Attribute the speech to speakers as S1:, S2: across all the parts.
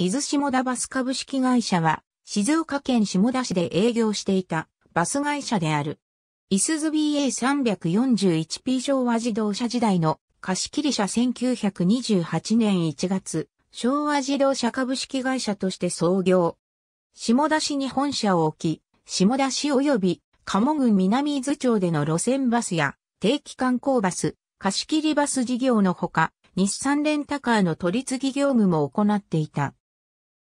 S1: 伊豆下田バス株式会社は、静岡県下田市で営業していたバス会社である。伊豆ズ BA341P 昭和自動車時代の貸切車1928年1月、昭和自動車株式会社として創業。下田市に本社を置き、下田市及び鴨郡南伊豆町での路線バスや定期観光バス、貸切バス事業のほか、日産レンタカーの取り次ぎ業務も行っていた。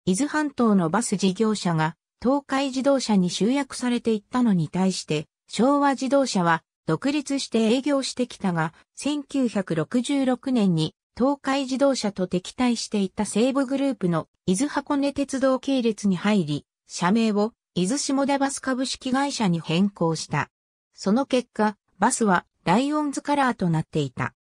S1: 伊豆半島のバス事業者が東海自動車に集約されていったのに対して、昭和自動車は独立して営業してきたが、1966年に東海自動車と敵対していた西部グループの伊豆箱根鉄道系列に入り、社名を伊豆下田バス株式会社に変更した。その結果、バスはライオンズカラーとなっていた。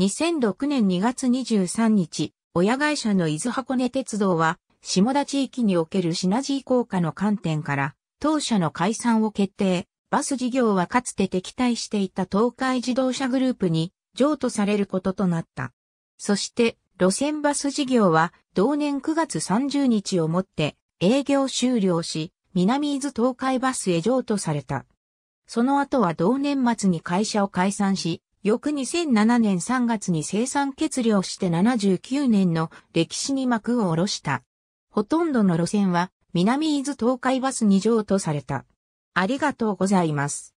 S1: 2006年2月23日、親会社の伊豆箱根鉄道は下田地域におけるシナジー効果の観点から、当社の解散を決定。バス事業はかつて敵対していた東海自動車グループに譲渡されることとなった。そして、路線バス事業は同年9月30日をもって営業終了し、南伊豆東海バスへ譲渡された。その後は同年末に会社を解散し、翌2007年3月に生産決量して79年の歴史に幕を下ろした。ほとんどの路線は南伊豆東海バス2乗とされた。ありがとうございます。